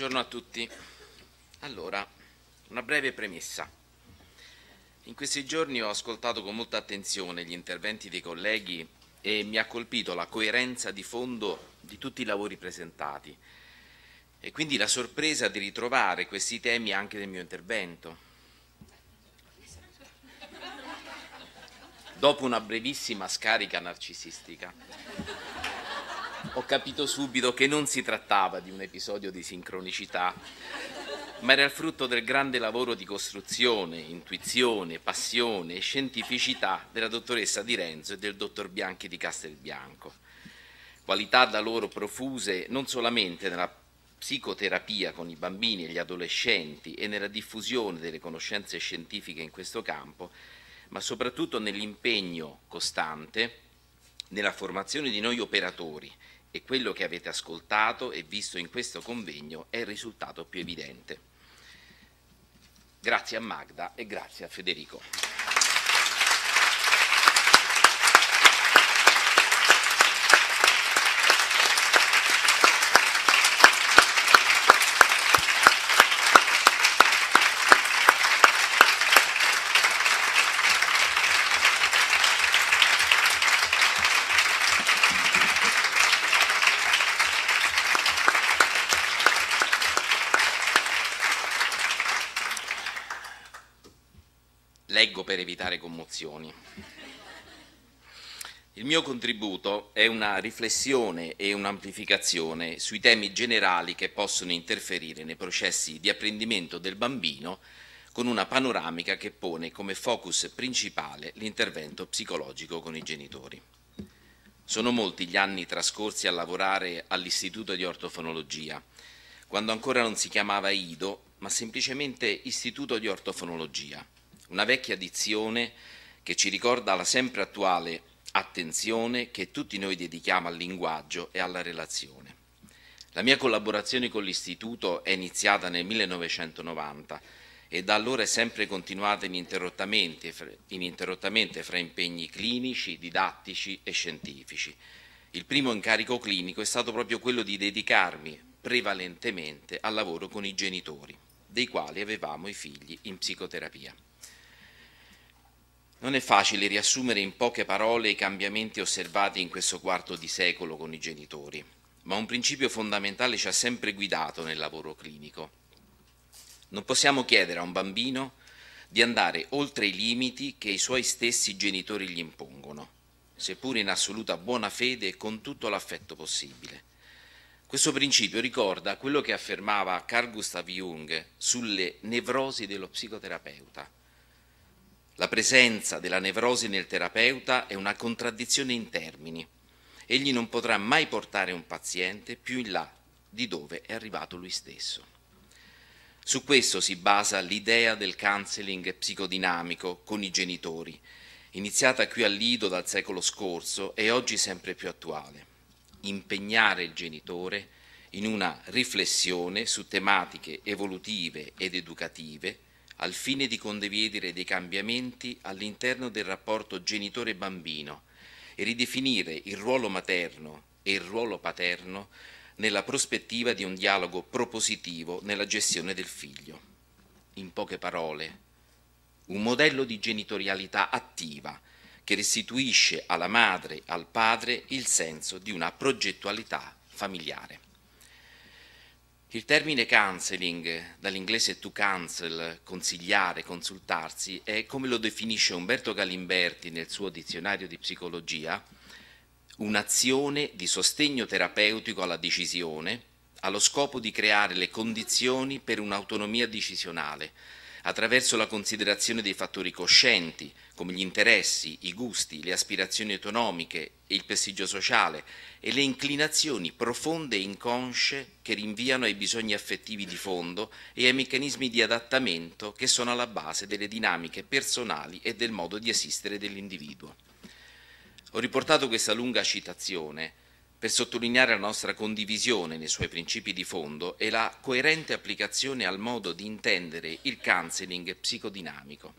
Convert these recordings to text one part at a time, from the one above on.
Buongiorno a tutti. Allora, una breve premessa. In questi giorni ho ascoltato con molta attenzione gli interventi dei colleghi e mi ha colpito la coerenza di fondo di tutti i lavori presentati e quindi la sorpresa di ritrovare questi temi anche nel mio intervento. Dopo una brevissima scarica narcisistica ho capito subito che non si trattava di un episodio di sincronicità, ma era il frutto del grande lavoro di costruzione, intuizione, passione e scientificità della dottoressa Di Renzo e del dottor Bianchi di Castelbianco. Qualità da loro profuse non solamente nella psicoterapia con i bambini e gli adolescenti e nella diffusione delle conoscenze scientifiche in questo campo, ma soprattutto nell'impegno costante nella formazione di noi operatori e quello che avete ascoltato e visto in questo convegno è il risultato più evidente. Grazie a Magda e grazie a Federico. per evitare commozioni. Il mio contributo è una riflessione e un'amplificazione sui temi generali che possono interferire nei processi di apprendimento del bambino con una panoramica che pone come focus principale l'intervento psicologico con i genitori. Sono molti gli anni trascorsi a lavorare all'Istituto di Ortofonologia, quando ancora non si chiamava IDO, ma semplicemente Istituto di Ortofonologia una vecchia dizione che ci ricorda la sempre attuale attenzione che tutti noi dedichiamo al linguaggio e alla relazione. La mia collaborazione con l'Istituto è iniziata nel 1990 e da allora è sempre continuata ininterrottamente, ininterrottamente fra impegni clinici, didattici e scientifici. Il primo incarico clinico è stato proprio quello di dedicarmi prevalentemente al lavoro con i genitori, dei quali avevamo i figli in psicoterapia. Non è facile riassumere in poche parole i cambiamenti osservati in questo quarto di secolo con i genitori, ma un principio fondamentale ci ha sempre guidato nel lavoro clinico. Non possiamo chiedere a un bambino di andare oltre i limiti che i suoi stessi genitori gli impongono, seppur in assoluta buona fede e con tutto l'affetto possibile. Questo principio ricorda quello che affermava Carl Gustav Jung sulle nevrosi dello psicoterapeuta la presenza della nevrosi nel terapeuta è una contraddizione in termini. Egli non potrà mai portare un paziente più in là di dove è arrivato lui stesso. Su questo si basa l'idea del counseling psicodinamico con i genitori, iniziata qui a Lido dal secolo scorso e oggi sempre più attuale. Impegnare il genitore in una riflessione su tematiche evolutive ed educative al fine di condividere dei cambiamenti all'interno del rapporto genitore-bambino e ridefinire il ruolo materno e il ruolo paterno nella prospettiva di un dialogo propositivo nella gestione del figlio. In poche parole, un modello di genitorialità attiva che restituisce alla madre, e al padre, il senso di una progettualità familiare. Il termine counseling, dall'inglese to counsel, consigliare, consultarsi, è come lo definisce Umberto Galimberti nel suo dizionario di psicologia, un'azione di sostegno terapeutico alla decisione, allo scopo di creare le condizioni per un'autonomia decisionale, attraverso la considerazione dei fattori coscienti, come gli interessi, i gusti, le aspirazioni economiche, il prestigio sociale e le inclinazioni profonde e inconsce che rinviano ai bisogni affettivi di fondo e ai meccanismi di adattamento che sono alla base delle dinamiche personali e del modo di esistere dell'individuo. Ho riportato questa lunga citazione per sottolineare la nostra condivisione nei suoi principi di fondo e la coerente applicazione al modo di intendere il counseling psicodinamico.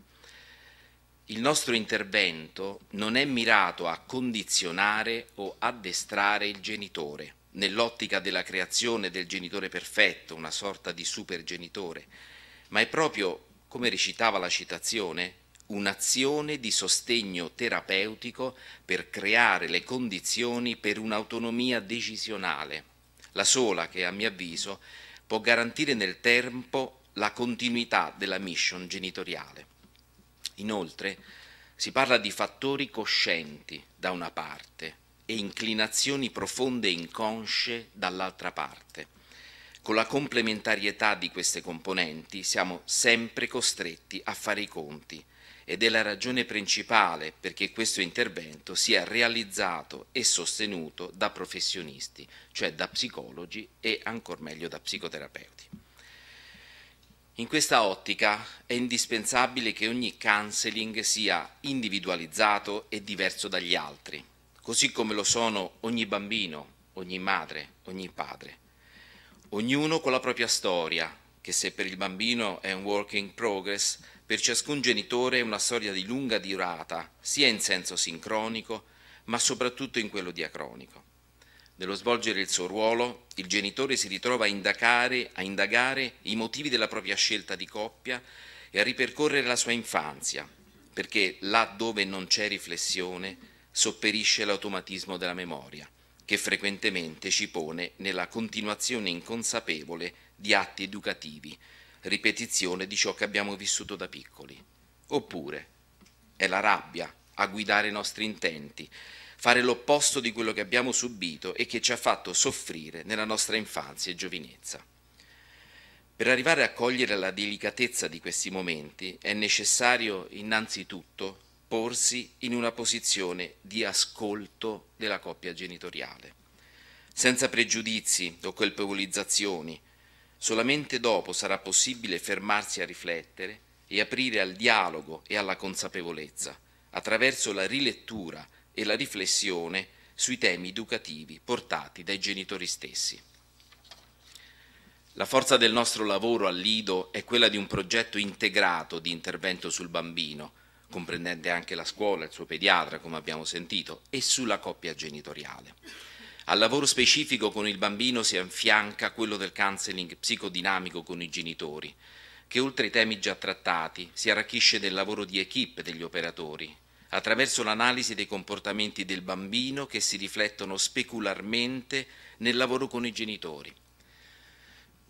Il nostro intervento non è mirato a condizionare o addestrare il genitore, nell'ottica della creazione del genitore perfetto, una sorta di supergenitore, ma è proprio, come recitava la citazione, un'azione di sostegno terapeutico per creare le condizioni per un'autonomia decisionale, la sola che a mio avviso può garantire nel tempo la continuità della mission genitoriale. Inoltre si parla di fattori coscienti da una parte e inclinazioni profonde e inconsce dall'altra parte. Con la complementarietà di queste componenti siamo sempre costretti a fare i conti ed è la ragione principale perché questo intervento sia realizzato e sostenuto da professionisti, cioè da psicologi e ancor meglio da psicoterapeuti. In questa ottica è indispensabile che ogni counseling sia individualizzato e diverso dagli altri, così come lo sono ogni bambino, ogni madre, ogni padre. Ognuno con la propria storia, che se per il bambino è un work in progress, per ciascun genitore è una storia di lunga durata, sia in senso sincronico, ma soprattutto in quello diacronico. Nello svolgere il suo ruolo, il genitore si ritrova a indagare, a indagare i motivi della propria scelta di coppia e a ripercorrere la sua infanzia, perché là dove non c'è riflessione sopperisce l'automatismo della memoria, che frequentemente ci pone nella continuazione inconsapevole di atti educativi ripetizione di ciò che abbiamo vissuto da piccoli. Oppure è la rabbia a guidare i nostri intenti, fare l'opposto di quello che abbiamo subito e che ci ha fatto soffrire nella nostra infanzia e giovinezza. Per arrivare a cogliere la delicatezza di questi momenti è necessario innanzitutto porsi in una posizione di ascolto della coppia genitoriale, senza pregiudizi o colpevolizzazioni, Solamente dopo sarà possibile fermarsi a riflettere e aprire al dialogo e alla consapevolezza, attraverso la rilettura e la riflessione sui temi educativi portati dai genitori stessi. La forza del nostro lavoro al Lido è quella di un progetto integrato di intervento sul bambino, comprendente anche la scuola, il suo pediatra, come abbiamo sentito, e sulla coppia genitoriale. Al lavoro specifico con il bambino si affianca quello del counseling psicodinamico con i genitori, che oltre ai temi già trattati si arricchisce del lavoro di equip degli operatori, attraverso l'analisi dei comportamenti del bambino che si riflettono specularmente nel lavoro con i genitori.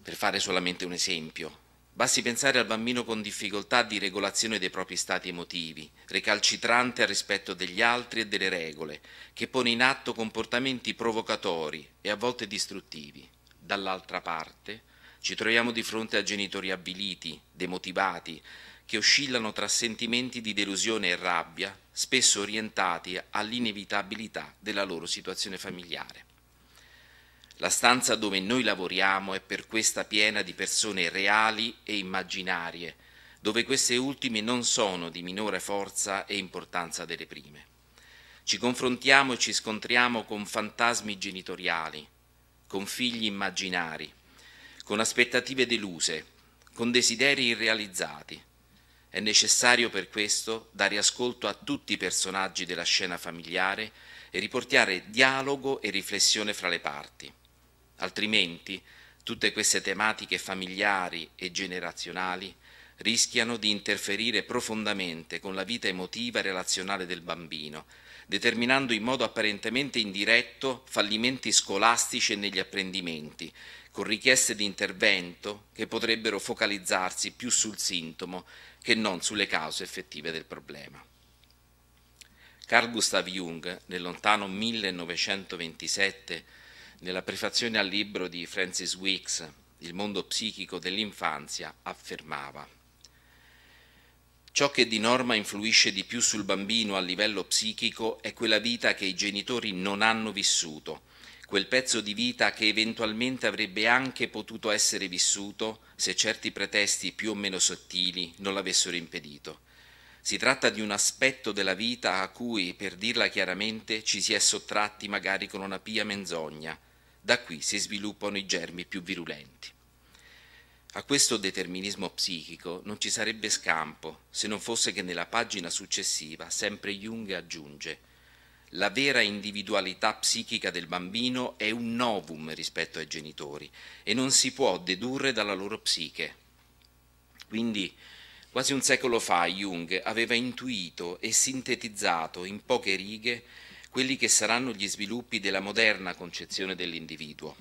Per fare solamente un esempio, Basti pensare al bambino con difficoltà di regolazione dei propri stati emotivi, recalcitrante al rispetto degli altri e delle regole, che pone in atto comportamenti provocatori e a volte distruttivi. Dall'altra parte ci troviamo di fronte a genitori avviliti, demotivati, che oscillano tra sentimenti di delusione e rabbia, spesso orientati all'inevitabilità della loro situazione familiare. La stanza dove noi lavoriamo è per questa piena di persone reali e immaginarie, dove queste ultime non sono di minore forza e importanza delle prime. Ci confrontiamo e ci scontriamo con fantasmi genitoriali, con figli immaginari, con aspettative deluse, con desideri irrealizzati. È necessario per questo dare ascolto a tutti i personaggi della scena familiare e riportare dialogo e riflessione fra le parti altrimenti tutte queste tematiche familiari e generazionali rischiano di interferire profondamente con la vita emotiva e relazionale del bambino, determinando in modo apparentemente indiretto fallimenti scolastici e negli apprendimenti, con richieste di intervento che potrebbero focalizzarsi più sul sintomo che non sulle cause effettive del problema. Carl Gustav Jung, nel lontano 1927, nella prefazione al libro di Francis Weeks, Il mondo psichico dell'infanzia, affermava Ciò che di norma influisce di più sul bambino a livello psichico è quella vita che i genitori non hanno vissuto, quel pezzo di vita che eventualmente avrebbe anche potuto essere vissuto se certi pretesti più o meno sottili non l'avessero impedito. Si tratta di un aspetto della vita a cui, per dirla chiaramente, ci si è sottratti magari con una pia menzogna, da qui si sviluppano i germi più virulenti. A questo determinismo psichico non ci sarebbe scampo se non fosse che nella pagina successiva sempre Jung aggiunge la vera individualità psichica del bambino è un novum rispetto ai genitori e non si può dedurre dalla loro psiche. Quindi quasi un secolo fa Jung aveva intuito e sintetizzato in poche righe quelli che saranno gli sviluppi della moderna concezione dell'individuo.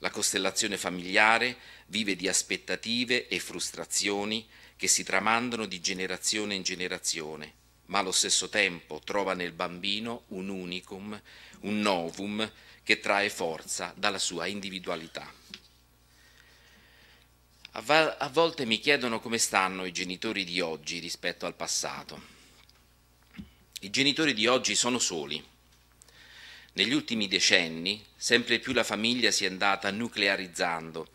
La costellazione familiare vive di aspettative e frustrazioni che si tramandano di generazione in generazione, ma allo stesso tempo trova nel bambino un unicum, un novum che trae forza dalla sua individualità. A, volte mi chiedono come stanno i genitori di oggi rispetto al passato. I genitori di oggi sono soli, negli ultimi decenni sempre più la famiglia si è andata nuclearizzando,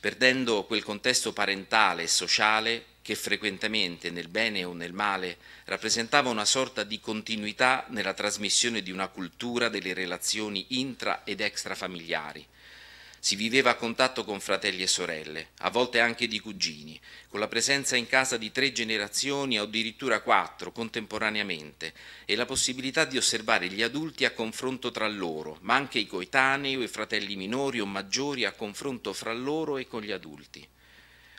perdendo quel contesto parentale e sociale che frequentemente nel bene o nel male rappresentava una sorta di continuità nella trasmissione di una cultura delle relazioni intra ed extrafamiliari. Si viveva a contatto con fratelli e sorelle, a volte anche di cugini, con la presenza in casa di tre generazioni o addirittura quattro contemporaneamente e la possibilità di osservare gli adulti a confronto tra loro, ma anche i coetanei o i fratelli minori o maggiori a confronto fra loro e con gli adulti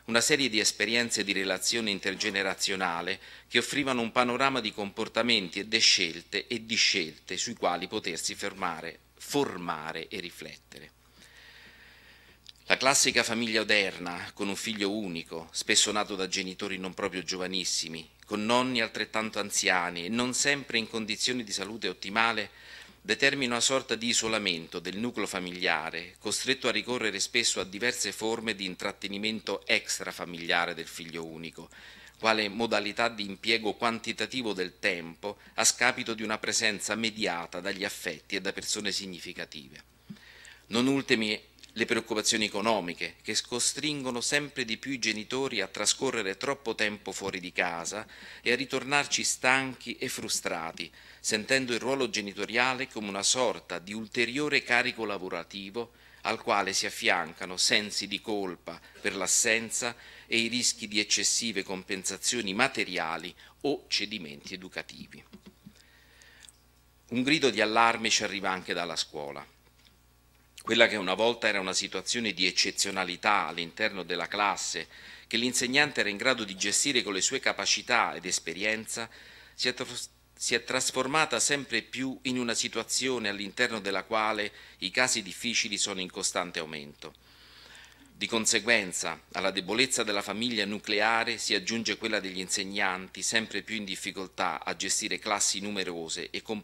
una serie di esperienze di relazione intergenerazionale che offrivano un panorama di comportamenti e di scelte e di scelte sui quali potersi fermare, formare e riflettere. La classica famiglia moderna, con un figlio unico, spesso nato da genitori non proprio giovanissimi, con nonni altrettanto anziani e non sempre in condizioni di salute ottimale, determina una sorta di isolamento del nucleo familiare, costretto a ricorrere spesso a diverse forme di intrattenimento extrafamiliare del figlio unico, quale modalità di impiego quantitativo del tempo a scapito di una presenza mediata dagli affetti e da persone significative. Non ultimi le preoccupazioni economiche che costringono sempre di più i genitori a trascorrere troppo tempo fuori di casa e a ritornarci stanchi e frustrati, sentendo il ruolo genitoriale come una sorta di ulteriore carico lavorativo al quale si affiancano sensi di colpa per l'assenza e i rischi di eccessive compensazioni materiali o cedimenti educativi. Un grido di allarme ci arriva anche dalla scuola quella che una volta era una situazione di eccezionalità all'interno della classe, che l'insegnante era in grado di gestire con le sue capacità ed esperienza, si è, si è trasformata sempre più in una situazione all'interno della quale i casi difficili sono in costante aumento. Di conseguenza, alla debolezza della famiglia nucleare si aggiunge quella degli insegnanti, sempre più in difficoltà a gestire classi numerose e con,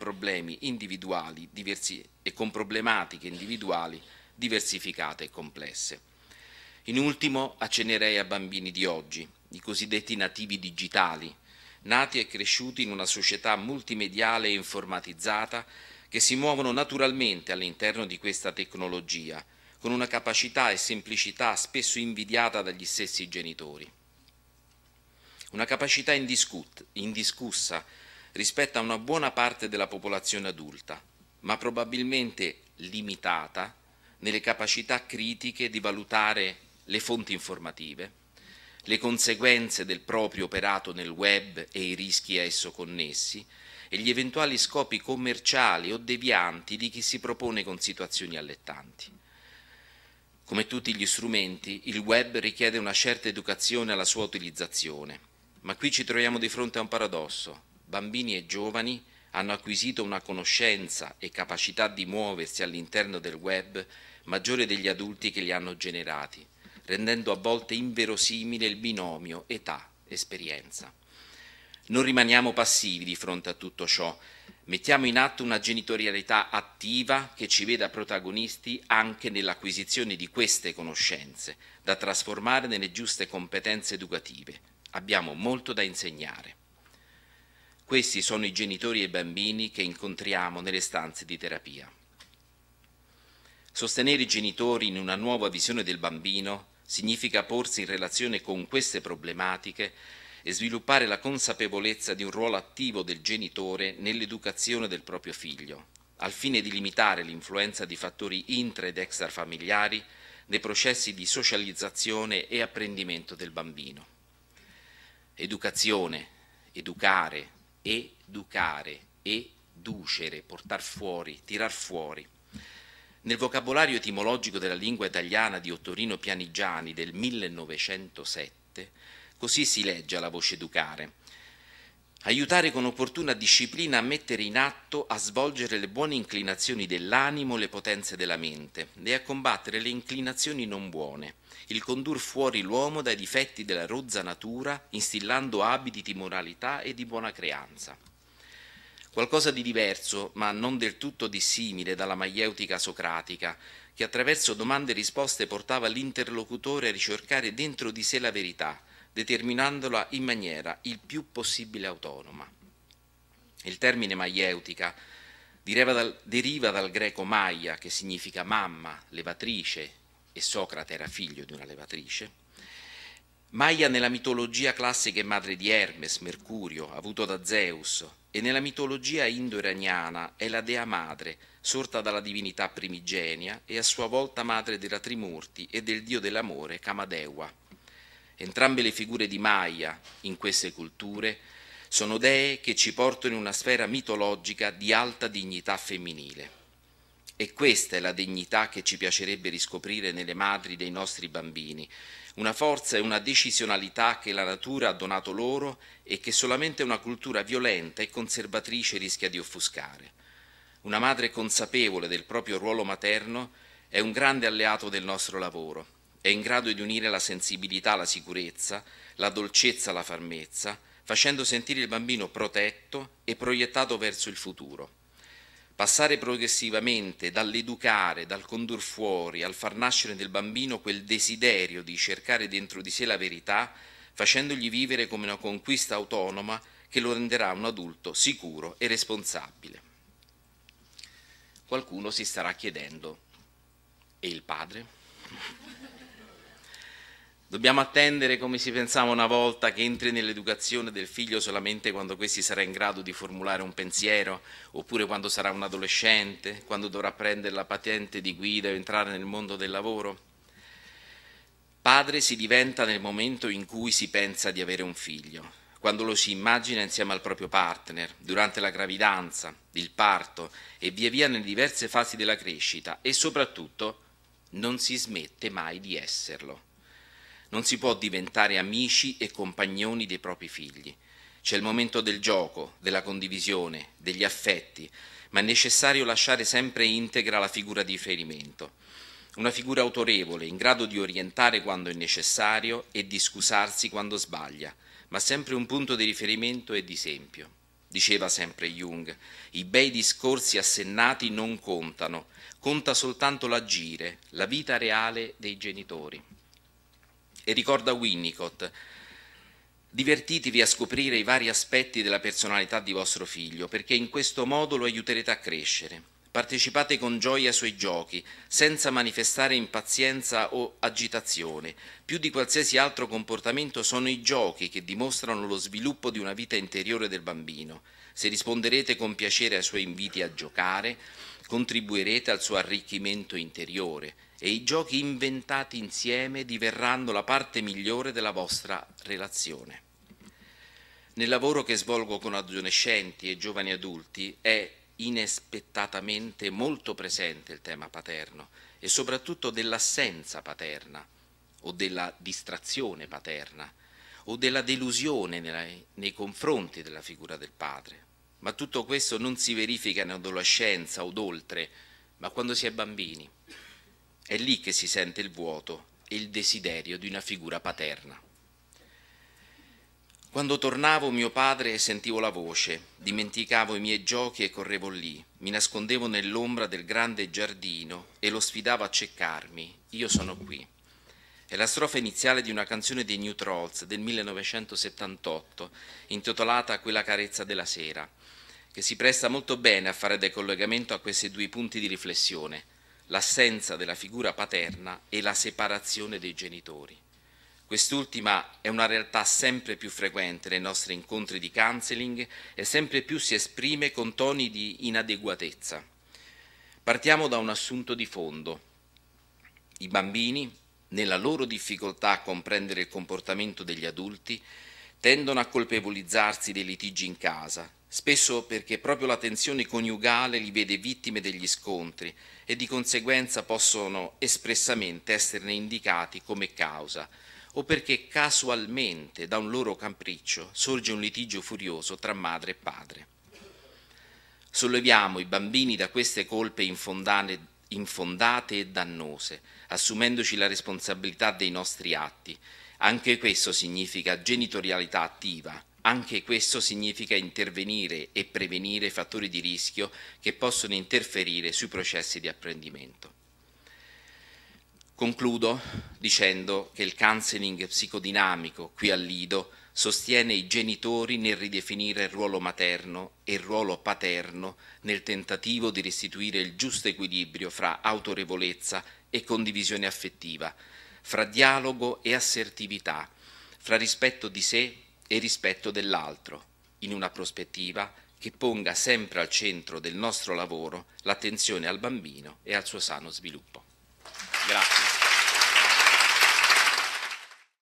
diversi, e con problematiche individuali diversificate e complesse. In ultimo accennerei a bambini di oggi, i cosiddetti nativi digitali, nati e cresciuti in una società multimediale e informatizzata che si muovono naturalmente all'interno di questa tecnologia con una capacità e semplicità spesso invidiata dagli stessi genitori. Una capacità indiscussa rispetto a una buona parte della popolazione adulta, ma probabilmente limitata nelle capacità critiche di valutare le fonti informative, le conseguenze del proprio operato nel web e i rischi a esso connessi, e gli eventuali scopi commerciali o devianti di chi si propone con situazioni allettanti. Come tutti gli strumenti, il web richiede una certa educazione alla sua utilizzazione. Ma qui ci troviamo di fronte a un paradosso. Bambini e giovani hanno acquisito una conoscenza e capacità di muoversi all'interno del web maggiore degli adulti che li hanno generati, rendendo a volte inverosimile il binomio età-esperienza. Non rimaniamo passivi di fronte a tutto ciò, Mettiamo in atto una genitorialità attiva che ci veda protagonisti anche nell'acquisizione di queste conoscenze, da trasformare nelle giuste competenze educative. Abbiamo molto da insegnare. Questi sono i genitori e i bambini che incontriamo nelle stanze di terapia. Sostenere i genitori in una nuova visione del bambino significa porsi in relazione con queste problematiche e sviluppare la consapevolezza di un ruolo attivo del genitore nell'educazione del proprio figlio, al fine di limitare l'influenza di fattori intra ed extrafamiliari nei processi di socializzazione e apprendimento del bambino. Educazione, educare, educare, educere, portar fuori, tirar fuori. Nel vocabolario etimologico della lingua italiana di Ottorino Pianigiani del 1907 Così si legge alla voce educare. Aiutare con opportuna disciplina a mettere in atto, a svolgere le buone inclinazioni dell'animo, le potenze della mente e a combattere le inclinazioni non buone, il condur fuori l'uomo dai difetti della rozza natura, instillando abiti di moralità e di buona creanza. Qualcosa di diverso, ma non del tutto dissimile dalla maieutica socratica, che attraverso domande e risposte portava l'interlocutore a ricercare dentro di sé la verità, determinandola in maniera il più possibile autonoma. Il termine maieutica deriva dal, deriva dal greco maia, che significa mamma, levatrice, e Socrate era figlio di una levatrice, Maia nella mitologia classica è madre di Hermes, Mercurio, avuto da Zeus, e nella mitologia indo-iraniana è la dea madre, sorta dalla divinità primigenia e a sua volta madre della Trimurti e del dio dell'amore Kamadewa. Entrambe le figure di Maya in queste culture sono dee che ci portano in una sfera mitologica di alta dignità femminile. E questa è la dignità che ci piacerebbe riscoprire nelle madri dei nostri bambini, una forza e una decisionalità che la natura ha donato loro e che solamente una cultura violenta e conservatrice rischia di offuscare. Una madre consapevole del proprio ruolo materno è un grande alleato del nostro lavoro è in grado di unire la sensibilità alla sicurezza, la dolcezza alla fermezza, facendo sentire il bambino protetto e proiettato verso il futuro. Passare progressivamente dall'educare, dal condur fuori, al far nascere nel bambino quel desiderio di cercare dentro di sé la verità, facendogli vivere come una conquista autonoma che lo renderà un adulto sicuro e responsabile. Qualcuno si starà chiedendo, e il padre? Dobbiamo attendere, come si pensava una volta, che entri nell'educazione del figlio solamente quando questi sarà in grado di formulare un pensiero, oppure quando sarà un adolescente, quando dovrà prendere la patente di guida o entrare nel mondo del lavoro? Padre si diventa nel momento in cui si pensa di avere un figlio, quando lo si immagina insieme al proprio partner, durante la gravidanza, il parto e via via nelle diverse fasi della crescita e soprattutto non si smette mai di esserlo. Non si può diventare amici e compagnoni dei propri figli. C'è il momento del gioco, della condivisione, degli affetti, ma è necessario lasciare sempre integra la figura di riferimento. Una figura autorevole, in grado di orientare quando è necessario e di scusarsi quando sbaglia, ma sempre un punto di riferimento e di esempio. Diceva sempre Jung, i bei discorsi assennati non contano, conta soltanto l'agire, la vita reale dei genitori e ricorda Winnicott. Divertitevi a scoprire i vari aspetti della personalità di vostro figlio, perché in questo modo lo aiuterete a crescere. Partecipate con gioia ai suoi giochi, senza manifestare impazienza o agitazione. Più di qualsiasi altro comportamento sono i giochi che dimostrano lo sviluppo di una vita interiore del bambino. Se risponderete con piacere ai suoi inviti a giocare, contribuirete al suo arricchimento interiore e i giochi inventati insieme diverranno la parte migliore della vostra relazione. Nel lavoro che svolgo con adolescenti e giovani adulti è inaspettatamente molto presente il tema paterno e soprattutto dell'assenza paterna o della distrazione paterna o della delusione nei, nei confronti della figura del padre. Ma tutto questo non si verifica in adolescenza o oltre, ma quando si è bambini. È lì che si sente il vuoto e il desiderio di una figura paterna. Quando tornavo mio padre sentivo la voce, dimenticavo i miei giochi e correvo lì, mi nascondevo nell'ombra del grande giardino e lo sfidavo a ceccarmi, io sono qui. È la strofa iniziale di una canzone dei New Trolls del 1978, intitolata Quella carezza della sera, che si presta molto bene a fare del collegamento a questi due punti di riflessione, l'assenza della figura paterna e la separazione dei genitori. Quest'ultima è una realtà sempre più frequente nei nostri incontri di counseling e sempre più si esprime con toni di inadeguatezza. Partiamo da un assunto di fondo. I bambini, nella loro difficoltà a comprendere il comportamento degli adulti, tendono a colpevolizzarsi dei litigi in casa, spesso perché proprio la tensione coniugale li vede vittime degli scontri e di conseguenza possono espressamente esserne indicati come causa, o perché casualmente da un loro capriccio sorge un litigio furioso tra madre e padre. Solleviamo i bambini da queste colpe infondate e dannose, assumendoci la responsabilità dei nostri atti. Anche questo significa genitorialità attiva, anche questo significa intervenire e prevenire fattori di rischio che possono interferire sui processi di apprendimento. Concludo dicendo che il counseling psicodinamico qui al Lido sostiene i genitori nel ridefinire il ruolo materno e il ruolo paterno nel tentativo di restituire il giusto equilibrio fra autorevolezza e condivisione affettiva, fra dialogo e assertività, fra rispetto di sé e rispetto dell'altro, in una prospettiva che ponga sempre al centro del nostro lavoro l'attenzione al bambino e al suo sano sviluppo. Grazie.